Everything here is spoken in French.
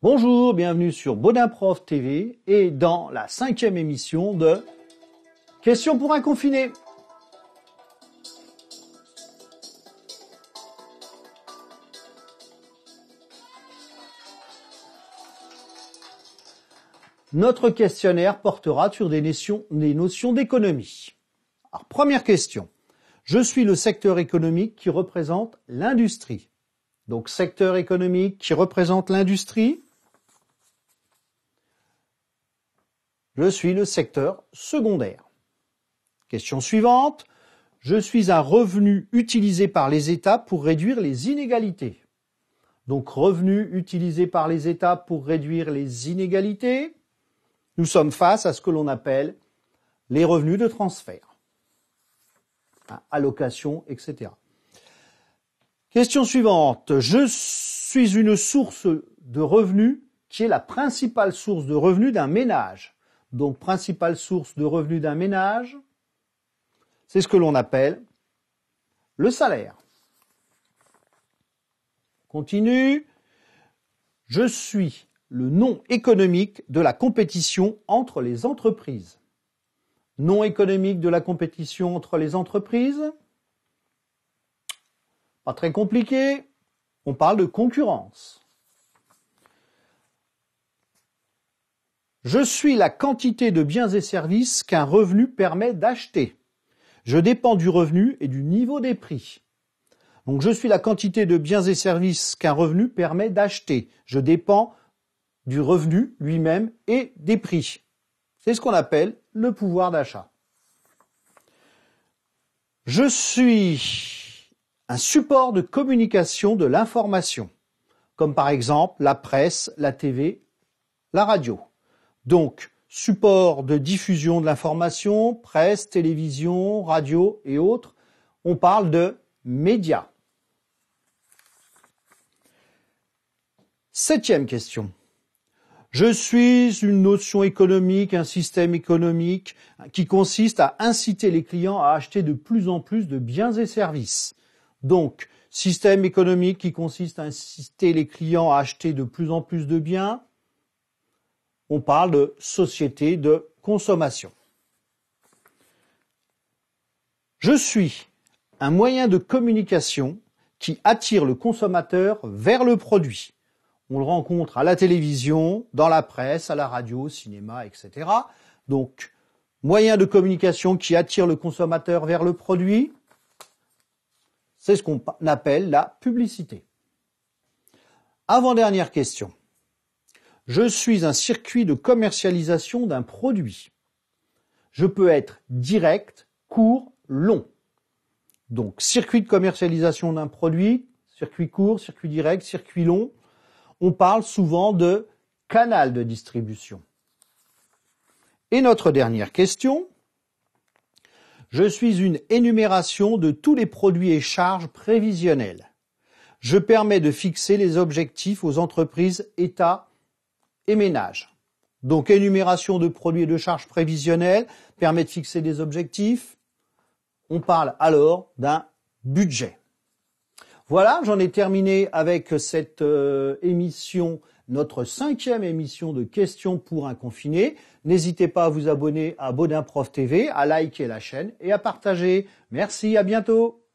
Bonjour, bienvenue sur Bonimprof TV et dans la cinquième émission de Questions pour un confiné. Notre questionnaire portera sur des notions, des notions d'économie. première question. Je suis le secteur économique qui représente l'industrie. Donc, secteur économique qui représente l'industrie. Je suis le secteur secondaire. Question suivante. Je suis un revenu utilisé par les États pour réduire les inégalités. Donc revenu utilisé par les États pour réduire les inégalités. Nous sommes face à ce que l'on appelle les revenus de transfert, allocation, etc. Question suivante. Je suis une source de revenus qui est la principale source de revenus d'un ménage donc principale source de revenus d'un ménage, c'est ce que l'on appelle le salaire. Continue. Je suis le nom économique de la compétition entre les entreprises. Non économique de la compétition entre les entreprises. Pas très compliqué. On parle de concurrence. Je suis la quantité de biens et services qu'un revenu permet d'acheter. Je dépends du revenu et du niveau des prix. Donc je suis la quantité de biens et services qu'un revenu permet d'acheter. Je dépends du revenu lui-même et des prix. C'est ce qu'on appelle le pouvoir d'achat. Je suis un support de communication de l'information, comme par exemple la presse, la TV, la radio. Donc, support de diffusion de l'information, presse, télévision, radio et autres, on parle de médias. Septième question. Je suis une notion économique, un système économique qui consiste à inciter les clients à acheter de plus en plus de biens et services. Donc, système économique qui consiste à inciter les clients à acheter de plus en plus de biens, on parle de société de consommation. Je suis un moyen de communication qui attire le consommateur vers le produit. On le rencontre à la télévision, dans la presse, à la radio, au cinéma, etc. Donc, moyen de communication qui attire le consommateur vers le produit, c'est ce qu'on appelle la publicité. Avant-dernière question. Je suis un circuit de commercialisation d'un produit. Je peux être direct, court, long. Donc, circuit de commercialisation d'un produit, circuit court, circuit direct, circuit long. On parle souvent de canal de distribution. Et notre dernière question. Je suis une énumération de tous les produits et charges prévisionnels. Je permets de fixer les objectifs aux entreprises états, et ménage, Donc énumération de produits et de charges prévisionnelles permet de fixer des objectifs. On parle alors d'un budget. Voilà, j'en ai terminé avec cette euh, émission, notre cinquième émission de questions pour un confiné. N'hésitez pas à vous abonner à Baudin Prof TV, à liker la chaîne et à partager. Merci, à bientôt.